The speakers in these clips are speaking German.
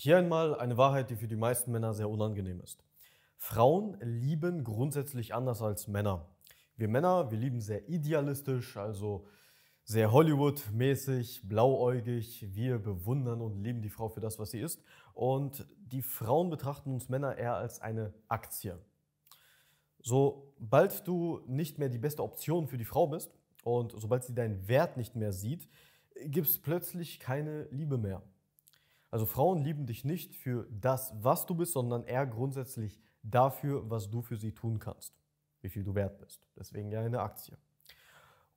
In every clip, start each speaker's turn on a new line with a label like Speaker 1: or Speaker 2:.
Speaker 1: Hier einmal eine Wahrheit, die für die meisten Männer sehr unangenehm ist. Frauen lieben grundsätzlich anders als Männer. Wir Männer, wir lieben sehr idealistisch, also sehr Hollywood-mäßig, blauäugig. Wir bewundern und lieben die Frau für das, was sie ist. Und die Frauen betrachten uns Männer eher als eine Aktie. Sobald du nicht mehr die beste Option für die Frau bist und sobald sie deinen Wert nicht mehr sieht, gibt es plötzlich keine Liebe mehr. Also Frauen lieben dich nicht für das, was du bist, sondern eher grundsätzlich dafür, was du für sie tun kannst, wie viel du wert bist. Deswegen ja eine Aktie.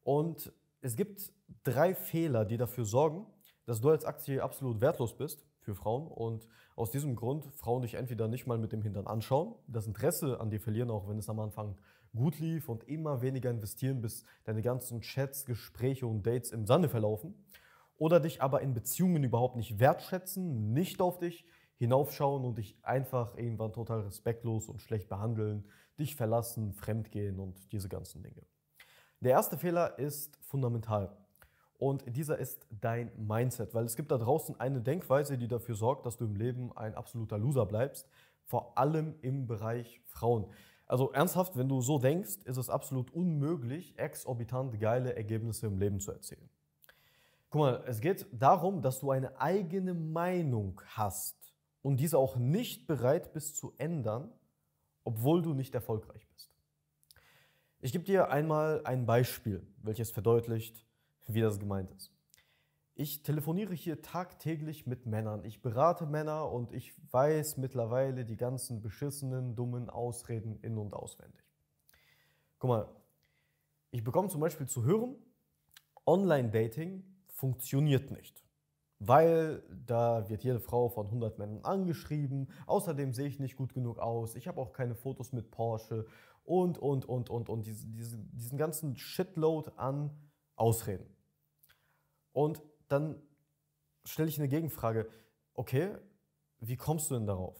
Speaker 1: Und es gibt drei Fehler, die dafür sorgen, dass du als Aktie absolut wertlos bist für Frauen und aus diesem Grund Frauen dich entweder nicht mal mit dem Hintern anschauen, das Interesse an dir verlieren, auch wenn es am Anfang gut lief und immer weniger investieren, bis deine ganzen Chats, Gespräche und Dates im Sande verlaufen oder dich aber in Beziehungen überhaupt nicht wertschätzen, nicht auf dich hinaufschauen und dich einfach irgendwann total respektlos und schlecht behandeln, dich verlassen, fremdgehen und diese ganzen Dinge. Der erste Fehler ist fundamental. Und dieser ist dein Mindset, weil es gibt da draußen eine Denkweise, die dafür sorgt, dass du im Leben ein absoluter Loser bleibst, vor allem im Bereich Frauen. Also ernsthaft, wenn du so denkst, ist es absolut unmöglich, exorbitant geile Ergebnisse im Leben zu erzielen. Guck mal, es geht darum, dass du eine eigene Meinung hast und diese auch nicht bereit bist zu ändern, obwohl du nicht erfolgreich bist. Ich gebe dir einmal ein Beispiel, welches verdeutlicht, wie das gemeint ist. Ich telefoniere hier tagtäglich mit Männern. Ich berate Männer und ich weiß mittlerweile die ganzen beschissenen, dummen Ausreden in und auswendig. Guck mal, ich bekomme zum Beispiel zu hören, Online-Dating funktioniert nicht. Weil da wird jede Frau von 100 Männern angeschrieben, außerdem sehe ich nicht gut genug aus, ich habe auch keine Fotos mit Porsche und, und, und, und, und diesen, diesen, diesen ganzen Shitload an Ausreden. Und dann stelle ich eine Gegenfrage, okay, wie kommst du denn darauf?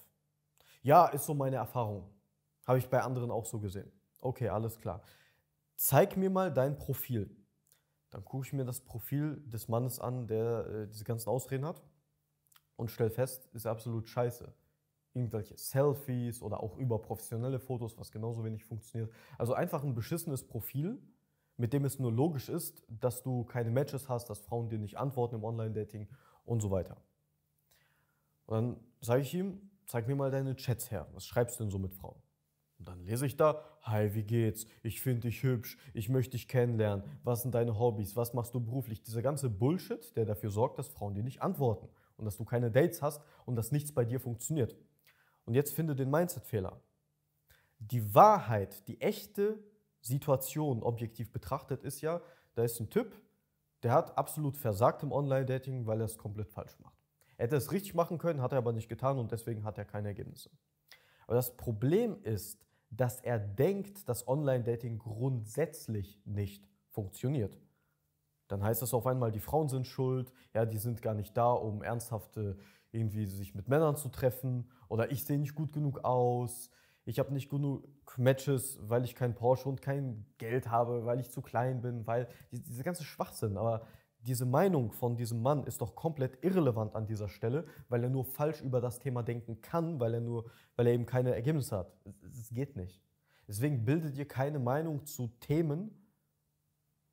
Speaker 1: Ja, ist so meine Erfahrung. Habe ich bei anderen auch so gesehen. Okay, alles klar. Zeig mir mal dein Profil. Dann gucke ich mir das Profil des Mannes an, der äh, diese ganzen Ausreden hat und stelle fest, ist absolut scheiße. Irgendwelche Selfies oder auch überprofessionelle Fotos, was genauso wenig funktioniert. Also einfach ein beschissenes Profil, mit dem es nur logisch ist, dass du keine Matches hast, dass Frauen dir nicht antworten im Online-Dating und so weiter. Und dann sage ich ihm, zeig mir mal deine Chats her. Was schreibst du denn so mit Frauen? Und dann lese ich da, hi, wie geht's? Ich finde dich hübsch, ich möchte dich kennenlernen. Was sind deine Hobbys? Was machst du beruflich? Dieser ganze Bullshit, der dafür sorgt, dass Frauen dir nicht antworten und dass du keine Dates hast und dass nichts bei dir funktioniert. Und jetzt finde den Mindset-Fehler. Die Wahrheit, die echte Situation objektiv betrachtet ist ja, da ist ein Typ, der hat absolut versagt im Online-Dating, weil er es komplett falsch macht. Er hätte es richtig machen können, hat er aber nicht getan und deswegen hat er keine Ergebnisse. Aber das Problem ist, dass er denkt, dass Online-Dating grundsätzlich nicht funktioniert. Dann heißt das auf einmal, die Frauen sind schuld, ja, die sind gar nicht da, um ernsthafte äh, irgendwie sich mit Männern zu treffen oder ich sehe nicht gut genug aus, ich habe nicht genug Matches, weil ich kein Porsche und kein Geld habe, weil ich zu klein bin, weil dieser ganze Schwachsinn. Aber diese Meinung von diesem Mann ist doch komplett irrelevant an dieser Stelle, weil er nur falsch über das Thema denken kann, weil er nur, weil er eben keine Ergebnisse hat. Es geht nicht. Deswegen bildet ihr keine Meinung zu Themen,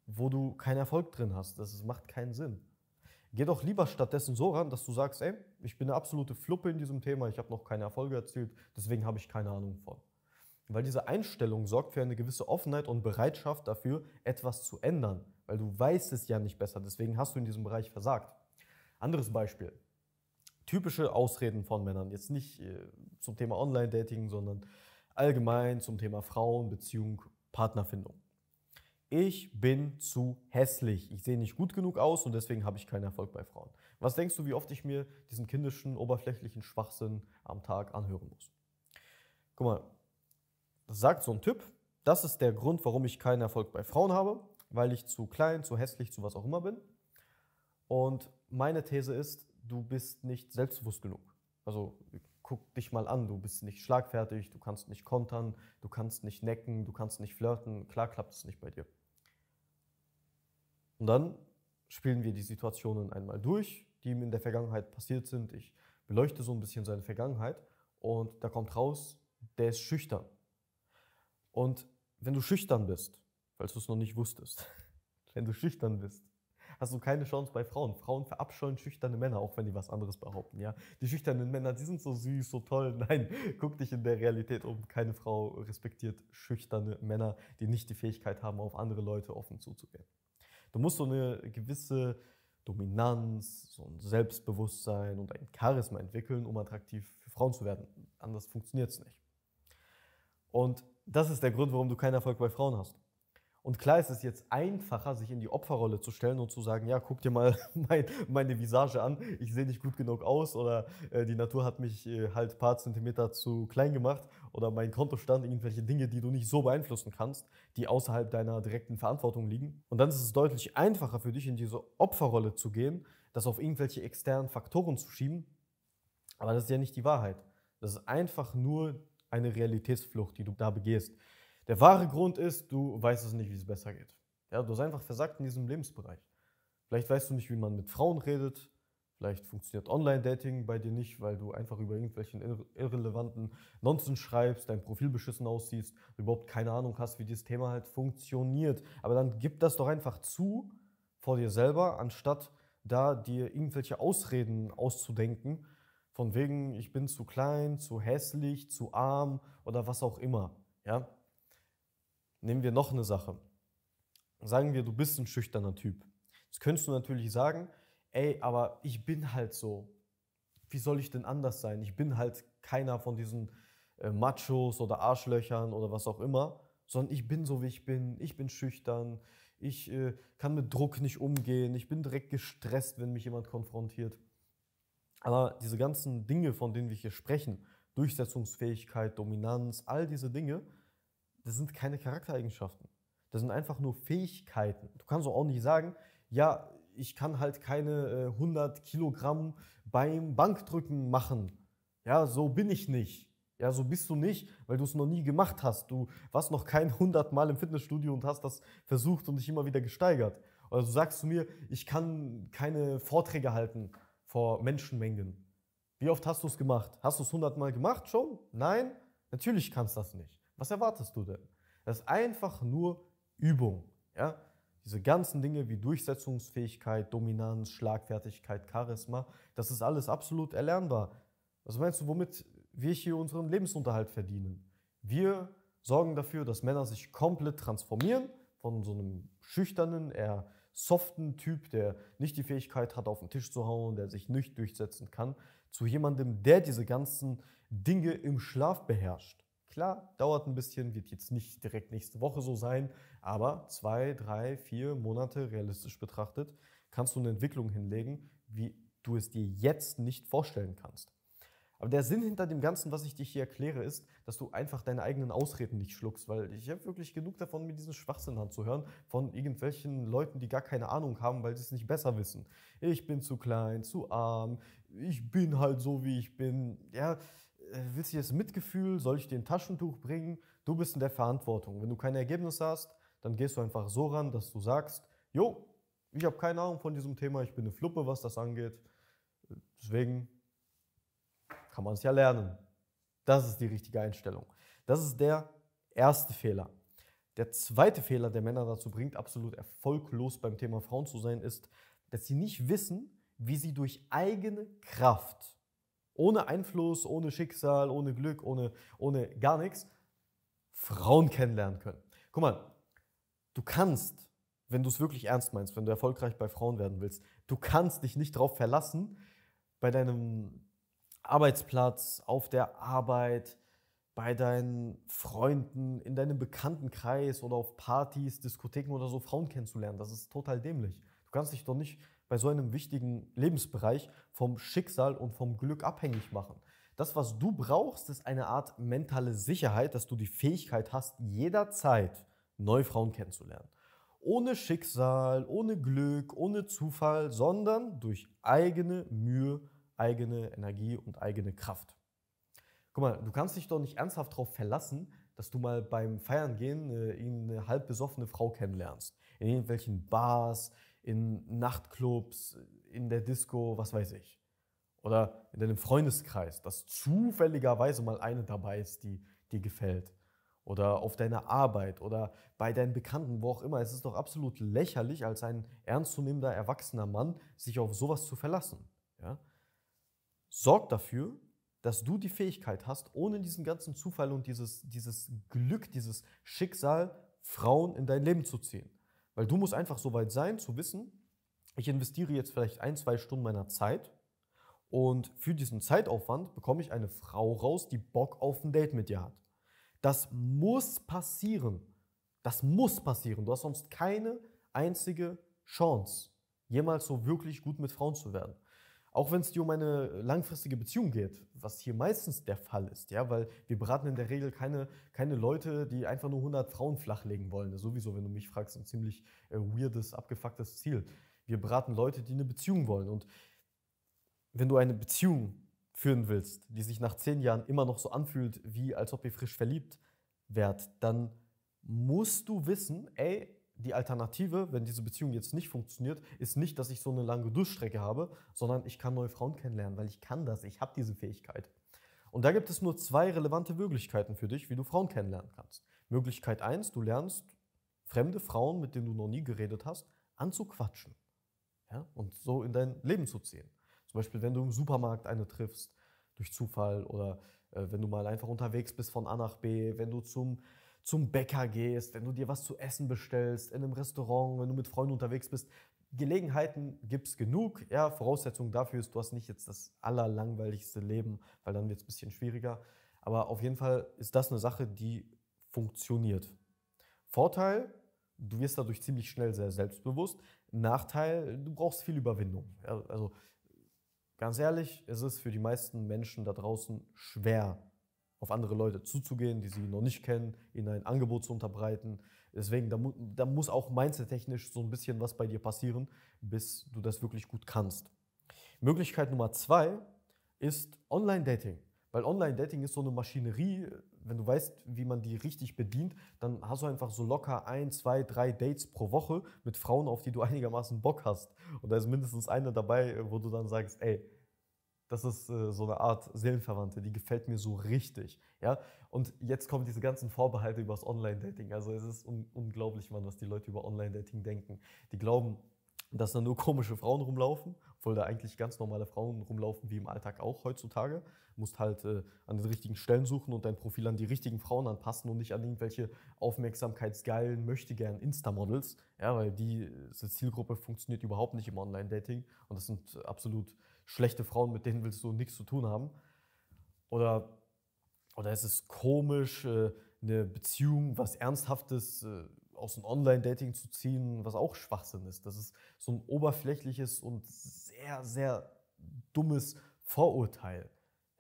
Speaker 1: wo du keinen Erfolg drin hast. Das macht keinen Sinn. Geh doch lieber stattdessen so ran, dass du sagst, ey, ich bin eine absolute Fluppe in diesem Thema, ich habe noch keine Erfolge erzielt, deswegen habe ich keine Ahnung von. Weil diese Einstellung sorgt für eine gewisse Offenheit und Bereitschaft dafür, etwas zu ändern weil du weißt es ja nicht besser. Deswegen hast du in diesem Bereich versagt. Anderes Beispiel. Typische Ausreden von Männern. Jetzt nicht äh, zum Thema Online-Dating, sondern allgemein zum Thema Frauen, Beziehung, Partnerfindung. Ich bin zu hässlich. Ich sehe nicht gut genug aus und deswegen habe ich keinen Erfolg bei Frauen. Was denkst du, wie oft ich mir diesen kindischen, oberflächlichen Schwachsinn am Tag anhören muss? Guck mal, das sagt so ein Typ. Das ist der Grund, warum ich keinen Erfolg bei Frauen habe weil ich zu klein, zu hässlich, zu was auch immer bin. Und meine These ist, du bist nicht selbstbewusst genug. Also guck dich mal an, du bist nicht schlagfertig, du kannst nicht kontern, du kannst nicht necken, du kannst nicht flirten. Klar klappt es nicht bei dir. Und dann spielen wir die Situationen einmal durch, die ihm in der Vergangenheit passiert sind. Ich beleuchte so ein bisschen seine Vergangenheit und da kommt raus, der ist schüchtern. Und wenn du schüchtern bist, falls du es noch nicht wusstest. Wenn du schüchtern bist, hast du keine Chance bei Frauen. Frauen verabscheuen schüchterne Männer, auch wenn die was anderes behaupten. Ja, die schüchternen Männer, die sind so süß, so toll. Nein, guck dich in der Realität um. Keine Frau respektiert schüchterne Männer, die nicht die Fähigkeit haben, auf andere Leute offen zuzugehen. Du musst so eine gewisse Dominanz, so ein Selbstbewusstsein und ein Charisma entwickeln, um attraktiv für Frauen zu werden. Anders funktioniert es nicht. Und das ist der Grund, warum du keinen Erfolg bei Frauen hast. Und klar ist es jetzt einfacher, sich in die Opferrolle zu stellen und zu sagen, ja, guck dir mal mein, meine Visage an, ich sehe nicht gut genug aus oder äh, die Natur hat mich äh, halt paar Zentimeter zu klein gemacht oder mein Kontostand, irgendwelche Dinge, die du nicht so beeinflussen kannst, die außerhalb deiner direkten Verantwortung liegen. Und dann ist es deutlich einfacher für dich, in diese Opferrolle zu gehen, das auf irgendwelche externen Faktoren zu schieben. Aber das ist ja nicht die Wahrheit. Das ist einfach nur eine Realitätsflucht, die du da begehst. Der wahre Grund ist, du weißt es nicht, wie es besser geht. Ja, du hast einfach versagt in diesem Lebensbereich. Vielleicht weißt du nicht, wie man mit Frauen redet. Vielleicht funktioniert Online-Dating bei dir nicht, weil du einfach über irgendwelchen irrelevanten Nonsens schreibst, dein Profil beschissen aussiehst, überhaupt keine Ahnung hast, wie dieses Thema halt funktioniert. Aber dann gib das doch einfach zu vor dir selber, anstatt da dir irgendwelche Ausreden auszudenken, von wegen, ich bin zu klein, zu hässlich, zu arm oder was auch immer. Ja? Nehmen wir noch eine Sache. Sagen wir, du bist ein schüchterner Typ. Jetzt könntest du natürlich sagen, ey, aber ich bin halt so. Wie soll ich denn anders sein? Ich bin halt keiner von diesen äh, Machos oder Arschlöchern oder was auch immer, sondern ich bin so, wie ich bin. Ich bin schüchtern. Ich äh, kann mit Druck nicht umgehen. Ich bin direkt gestresst, wenn mich jemand konfrontiert. Aber diese ganzen Dinge, von denen wir hier sprechen, Durchsetzungsfähigkeit, Dominanz, all diese Dinge, das sind keine Charaktereigenschaften. Das sind einfach nur Fähigkeiten. Du kannst auch nicht sagen, ja, ich kann halt keine 100 äh, Kilogramm beim Bankdrücken machen. Ja, so bin ich nicht. Ja, so bist du nicht, weil du es noch nie gemacht hast. Du warst noch kein 100 Mal im Fitnessstudio und hast das versucht und dich immer wieder gesteigert. Oder du sagst zu mir, ich kann keine Vorträge halten vor Menschenmengen. Wie oft hast du es gemacht? Hast du es 100 Mal gemacht schon? Nein? Natürlich kannst du das nicht. Was erwartest du denn? Das ist einfach nur Übung. Ja? Diese ganzen Dinge wie Durchsetzungsfähigkeit, Dominanz, Schlagfertigkeit, Charisma, das ist alles absolut erlernbar. Was meinst du, womit wir hier unseren Lebensunterhalt verdienen? Wir sorgen dafür, dass Männer sich komplett transformieren von so einem schüchternen, eher soften Typ, der nicht die Fähigkeit hat, auf den Tisch zu hauen, der sich nicht durchsetzen kann, zu jemandem, der diese ganzen Dinge im Schlaf beherrscht. Klar, dauert ein bisschen, wird jetzt nicht direkt nächste Woche so sein, aber zwei, drei, vier Monate realistisch betrachtet kannst du eine Entwicklung hinlegen, wie du es dir jetzt nicht vorstellen kannst. Aber der Sinn hinter dem Ganzen, was ich dir hier erkläre, ist, dass du einfach deine eigenen Ausreden nicht schluckst, weil ich habe wirklich genug davon, mir diesen Schwachsinn anzuhören von irgendwelchen Leuten, die gar keine Ahnung haben, weil sie es nicht besser wissen. Ich bin zu klein, zu arm, ich bin halt so, wie ich bin. Ja, äh, willst du jetzt Mitgefühl? Soll ich dir ein Taschentuch bringen? Du bist in der Verantwortung. Wenn du kein Ergebnis hast, dann gehst du einfach so ran, dass du sagst, jo, ich habe keine Ahnung von diesem Thema, ich bin eine Fluppe, was das angeht. Deswegen kann man es ja lernen. Das ist die richtige Einstellung. Das ist der erste Fehler. Der zweite Fehler, der Männer dazu bringt, absolut erfolglos beim Thema Frauen zu sein, ist, dass sie nicht wissen, wie sie durch eigene Kraft ohne Einfluss, ohne Schicksal, ohne Glück, ohne, ohne gar nichts, Frauen kennenlernen können. Guck mal, du kannst, wenn du es wirklich ernst meinst, wenn du erfolgreich bei Frauen werden willst, du kannst dich nicht darauf verlassen, bei deinem Arbeitsplatz, auf der Arbeit, bei deinen Freunden, in deinem Bekanntenkreis oder auf Partys, Diskotheken oder so Frauen kennenzulernen. Das ist total dämlich. Du kannst dich doch nicht bei so einem wichtigen Lebensbereich vom Schicksal und vom Glück abhängig machen. Das, was du brauchst, ist eine Art mentale Sicherheit, dass du die Fähigkeit hast, jederzeit neue Frauen kennenzulernen. Ohne Schicksal, ohne Glück, ohne Zufall, sondern durch eigene Mühe, eigene Energie und eigene Kraft. Guck mal, du kannst dich doch nicht ernsthaft darauf verlassen, dass du mal beim Feiern gehen äh, eine halb besoffene Frau kennenlernst. In irgendwelchen Bars, in Nachtclubs, in der Disco, was weiß ich. Oder in deinem Freundeskreis, dass zufälligerweise mal eine dabei ist, die dir gefällt. Oder auf deiner Arbeit oder bei deinen Bekannten, wo auch immer. Es ist doch absolut lächerlich, als ein ernstzunehmender, erwachsener Mann sich auf sowas zu verlassen. Ja? Sorg dafür, dass du die Fähigkeit hast, ohne diesen ganzen Zufall und dieses, dieses Glück, dieses Schicksal, Frauen in dein Leben zu ziehen. Weil du musst einfach so weit sein, zu wissen, ich investiere jetzt vielleicht ein, zwei Stunden meiner Zeit und für diesen Zeitaufwand bekomme ich eine Frau raus, die Bock auf ein Date mit dir hat. Das muss passieren. Das muss passieren. Du hast sonst keine einzige Chance, jemals so wirklich gut mit Frauen zu werden. Auch wenn es dir um eine langfristige Beziehung geht, was hier meistens der Fall ist, ja, weil wir beraten in der Regel keine, keine Leute, die einfach nur 100 Frauen flachlegen wollen. Das ist sowieso, wenn du mich fragst, ein ziemlich äh, weirdes, abgefucktes Ziel. Wir beraten Leute, die eine Beziehung wollen. Und wenn du eine Beziehung führen willst, die sich nach zehn Jahren immer noch so anfühlt, wie als ob ihr frisch verliebt wärt, dann musst du wissen, ey, die Alternative, wenn diese Beziehung jetzt nicht funktioniert, ist nicht, dass ich so eine lange Durchstrecke habe, sondern ich kann neue Frauen kennenlernen, weil ich kann das, ich habe diese Fähigkeit. Und da gibt es nur zwei relevante Möglichkeiten für dich, wie du Frauen kennenlernen kannst. Möglichkeit eins: du lernst fremde Frauen, mit denen du noch nie geredet hast, anzuquatschen ja? und so in dein Leben zu ziehen. Zum Beispiel, wenn du im Supermarkt eine triffst durch Zufall oder äh, wenn du mal einfach unterwegs bist von A nach B, wenn du zum zum Bäcker gehst, wenn du dir was zu essen bestellst, in einem Restaurant, wenn du mit Freunden unterwegs bist. Gelegenheiten gibt es genug. Ja, Voraussetzung dafür ist, du hast nicht jetzt das allerlangweiligste Leben, weil dann wird es ein bisschen schwieriger. Aber auf jeden Fall ist das eine Sache, die funktioniert. Vorteil, du wirst dadurch ziemlich schnell sehr selbstbewusst. Nachteil, du brauchst viel Überwindung. Also ganz ehrlich, es ist für die meisten Menschen da draußen schwer, auf andere Leute zuzugehen, die sie noch nicht kennen, ihnen ein Angebot zu unterbreiten. Deswegen, da, mu da muss auch mindset-technisch so ein bisschen was bei dir passieren, bis du das wirklich gut kannst. Möglichkeit Nummer zwei ist Online-Dating. Weil Online-Dating ist so eine Maschinerie, wenn du weißt, wie man die richtig bedient, dann hast du einfach so locker ein, zwei, drei Dates pro Woche mit Frauen, auf die du einigermaßen Bock hast. Und da ist mindestens eine dabei, wo du dann sagst, ey, das ist äh, so eine Art Seelenverwandte, die gefällt mir so richtig. Ja? Und jetzt kommen diese ganzen Vorbehalte über das Online-Dating. Also es ist un unglaublich, Mann, was die Leute über Online-Dating denken. Die glauben, dass da nur komische Frauen rumlaufen obwohl da eigentlich ganz normale Frauen rumlaufen, wie im Alltag auch heutzutage. Du musst halt äh, an den richtigen Stellen suchen und dein Profil an die richtigen Frauen anpassen und nicht an irgendwelche aufmerksamkeitsgeilen, möchte gern Insta-Models, ja, weil diese Zielgruppe funktioniert überhaupt nicht im Online-Dating und das sind absolut schlechte Frauen, mit denen willst du nichts zu tun haben. Oder, oder es ist komisch, äh, eine Beziehung, was Ernsthaftes, äh, aus dem Online-Dating zu ziehen, was auch Schwachsinn ist. Das ist so ein oberflächliches und sehr, sehr dummes Vorurteil,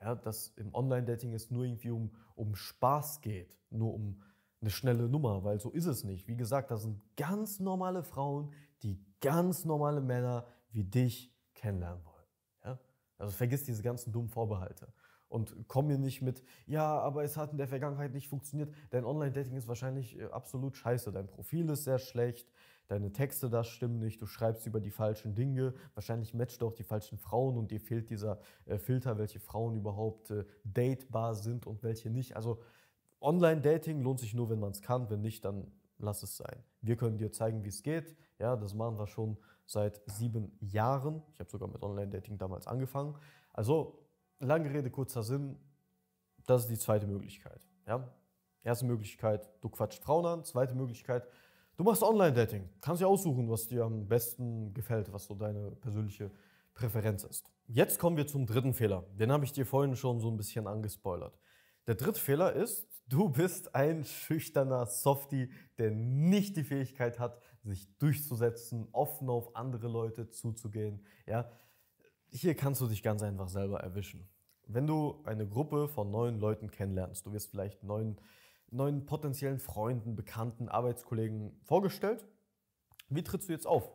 Speaker 1: ja, dass im Online-Dating es nur irgendwie um, um Spaß geht, nur um eine schnelle Nummer, weil so ist es nicht. Wie gesagt, das sind ganz normale Frauen, die ganz normale Männer wie dich kennenlernen wollen. Ja? Also vergiss diese ganzen dummen Vorbehalte und komm mir nicht mit, ja, aber es hat in der Vergangenheit nicht funktioniert. Dein Online-Dating ist wahrscheinlich äh, absolut scheiße. Dein Profil ist sehr schlecht, deine Texte, das stimmen nicht, du schreibst über die falschen Dinge, wahrscheinlich matchst du auch die falschen Frauen und dir fehlt dieser äh, Filter, welche Frauen überhaupt äh, datebar sind und welche nicht. Also Online-Dating lohnt sich nur, wenn man es kann, wenn nicht, dann lass es sein. Wir können dir zeigen, wie es geht. Ja, das machen wir schon seit sieben Jahren. Ich habe sogar mit Online-Dating damals angefangen. Also Lange Rede, kurzer Sinn, das ist die zweite Möglichkeit. Ja? Erste Möglichkeit, du quatscht Frauen an. Zweite Möglichkeit, du machst Online-Dating. Kannst dir aussuchen, was dir am besten gefällt, was so deine persönliche Präferenz ist. Jetzt kommen wir zum dritten Fehler. Den habe ich dir vorhin schon so ein bisschen angespoilert. Der dritte Fehler ist, du bist ein schüchterner Softie, der nicht die Fähigkeit hat, sich durchzusetzen, offen auf andere Leute zuzugehen. Ja, hier kannst du dich ganz einfach selber erwischen. Wenn du eine Gruppe von neuen Leuten kennenlernst, du wirst vielleicht neuen, neuen potenziellen Freunden, Bekannten, Arbeitskollegen vorgestellt, wie trittst du jetzt auf?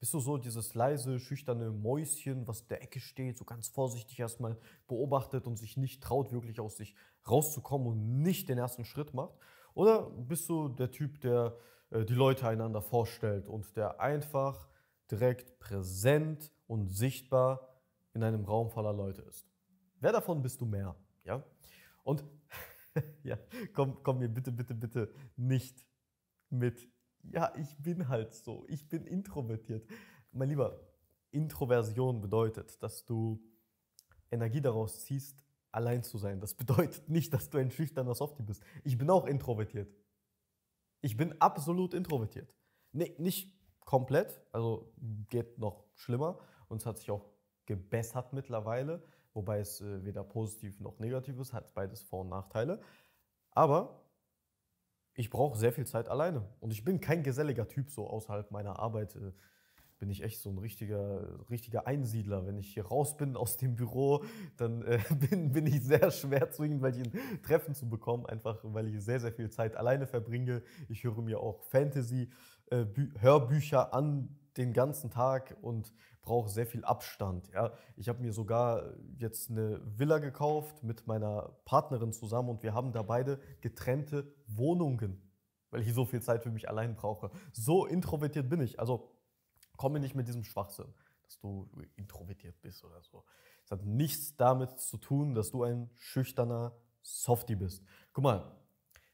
Speaker 1: Bist du so dieses leise, schüchterne Mäuschen, was in der Ecke steht, so ganz vorsichtig erstmal beobachtet und sich nicht traut, wirklich aus sich rauszukommen und nicht den ersten Schritt macht? Oder bist du der Typ, der äh, die Leute einander vorstellt und der einfach direkt präsent und sichtbar in einem Raum voller Leute ist. Wer davon bist du mehr? Ja? Und ja, komm, komm mir bitte, bitte, bitte nicht mit. Ja, ich bin halt so. Ich bin introvertiert. Mein Lieber, Introversion bedeutet, dass du Energie daraus ziehst, allein zu sein. Das bedeutet nicht, dass du ein schüchterner Softie bist. Ich bin auch introvertiert. Ich bin absolut introvertiert. Nee, nicht komplett. Also geht noch schlimmer. Und es hat sich auch gebessert mittlerweile. Wobei es äh, weder positiv noch negativ ist, hat beides Vor- und Nachteile. Aber ich brauche sehr viel Zeit alleine. Und ich bin kein geselliger Typ, so außerhalb meiner Arbeit. Äh, bin ich echt so ein richtiger, richtiger Einsiedler. Wenn ich hier raus bin aus dem Büro, dann äh, bin, bin ich sehr schwer zu irgendwelchen Treffen zu bekommen, einfach weil ich sehr, sehr viel Zeit alleine verbringe. Ich höre mir auch Fantasy-Hörbücher äh, an den ganzen Tag und brauche sehr viel Abstand. Ja. Ich habe mir sogar jetzt eine Villa gekauft mit meiner Partnerin zusammen und wir haben da beide getrennte Wohnungen, weil ich so viel Zeit für mich allein brauche. So introvertiert bin ich. Also komme nicht mit diesem Schwachsinn, dass du introvertiert bist oder so. Es hat nichts damit zu tun, dass du ein schüchterner Softie bist. Guck mal,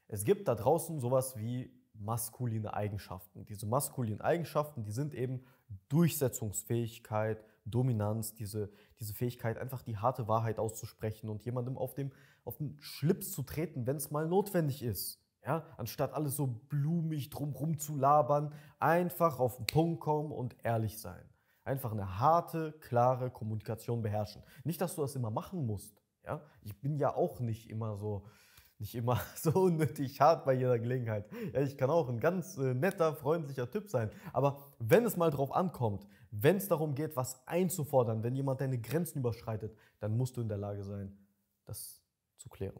Speaker 1: es gibt da draußen sowas wie maskuline Eigenschaften. Diese maskulinen Eigenschaften, die sind eben Durchsetzungsfähigkeit, Dominanz, diese, diese Fähigkeit, einfach die harte Wahrheit auszusprechen und jemandem auf, dem, auf den Schlips zu treten, wenn es mal notwendig ist. Ja, anstatt alles so blumig drumherum zu labern, einfach auf den Punkt kommen und ehrlich sein. Einfach eine harte, klare Kommunikation beherrschen. Nicht, dass du das immer machen musst. Ja, ich bin ja auch nicht immer so, nicht immer so unnötig hart bei jeder Gelegenheit. Ja, ich kann auch ein ganz äh, netter, freundlicher Typ sein. Aber wenn es mal drauf ankommt, wenn es darum geht, was einzufordern, wenn jemand deine Grenzen überschreitet, dann musst du in der Lage sein, das zu klären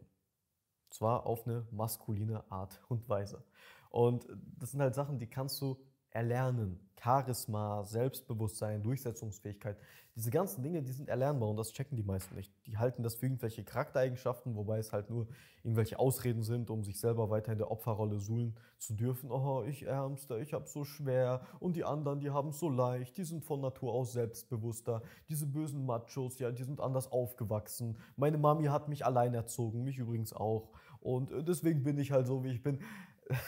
Speaker 1: zwar auf eine maskuline Art und Weise. Und das sind halt Sachen, die kannst du erlernen. Charisma, Selbstbewusstsein, Durchsetzungsfähigkeit. Diese ganzen Dinge, die sind erlernbar und das checken die meisten nicht. Die halten das für irgendwelche Charaktereigenschaften, wobei es halt nur irgendwelche Ausreden sind, um sich selber weiter in der Opferrolle suhlen zu dürfen. Oh, ich Ärmster, ich hab so schwer und die anderen, die haben's so leicht, die sind von Natur aus selbstbewusster. Diese bösen Machos, ja, die sind anders aufgewachsen. Meine Mami hat mich allein erzogen, mich übrigens auch. Und äh, deswegen bin ich halt so, wie ich bin.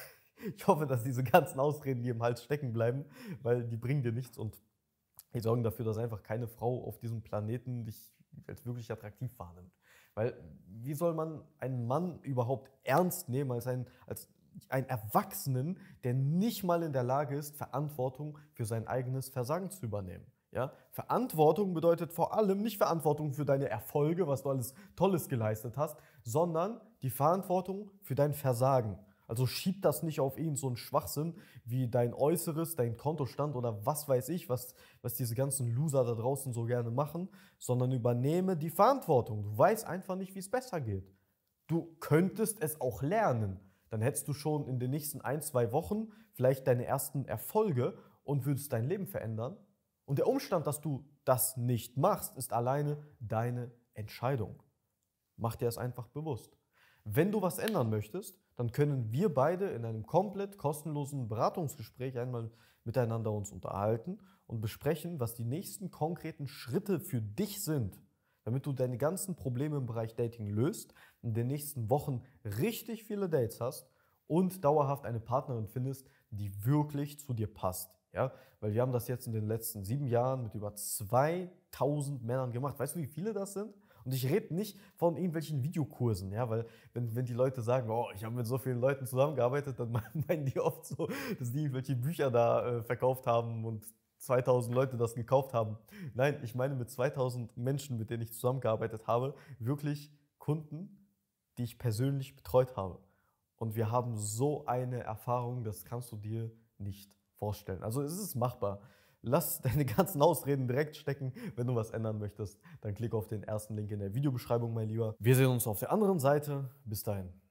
Speaker 1: Ich hoffe, dass diese ganzen Ausreden, die im Hals stecken bleiben, weil die bringen dir nichts und die sorgen dafür, dass einfach keine Frau auf diesem Planeten dich als wirklich attraktiv wahrnimmt. Weil wie soll man einen Mann überhaupt ernst nehmen als einen, als einen Erwachsenen, der nicht mal in der Lage ist, Verantwortung für sein eigenes Versagen zu übernehmen? Ja? Verantwortung bedeutet vor allem nicht Verantwortung für deine Erfolge, was du alles Tolles geleistet hast, sondern die Verantwortung für dein Versagen. Also schieb das nicht auf ihn, so einen Schwachsinn wie dein Äußeres, dein Kontostand oder was weiß ich, was, was diese ganzen Loser da draußen so gerne machen, sondern übernehme die Verantwortung. Du weißt einfach nicht, wie es besser geht. Du könntest es auch lernen. Dann hättest du schon in den nächsten ein, zwei Wochen vielleicht deine ersten Erfolge und würdest dein Leben verändern. Und der Umstand, dass du das nicht machst, ist alleine deine Entscheidung. Mach dir das einfach bewusst. Wenn du was ändern möchtest, dann können wir beide in einem komplett kostenlosen Beratungsgespräch einmal miteinander uns unterhalten und besprechen, was die nächsten konkreten Schritte für dich sind, damit du deine ganzen Probleme im Bereich Dating löst, in den nächsten Wochen richtig viele Dates hast und dauerhaft eine Partnerin findest, die wirklich zu dir passt. Ja, weil wir haben das jetzt in den letzten sieben Jahren mit über 2000 Männern gemacht. Weißt du, wie viele das sind? Und ich rede nicht von irgendwelchen Videokursen, ja, weil wenn, wenn die Leute sagen, oh, ich habe mit so vielen Leuten zusammengearbeitet, dann meinen die oft so, dass die irgendwelche Bücher da äh, verkauft haben und 2000 Leute das gekauft haben. Nein, ich meine mit 2000 Menschen, mit denen ich zusammengearbeitet habe, wirklich Kunden, die ich persönlich betreut habe. Und wir haben so eine Erfahrung, das kannst du dir nicht vorstellen. Also es ist machbar. Lass deine ganzen Ausreden direkt stecken. Wenn du was ändern möchtest, dann klick auf den ersten Link in der Videobeschreibung, mein Lieber. Wir sehen uns auf der anderen Seite. Bis dahin.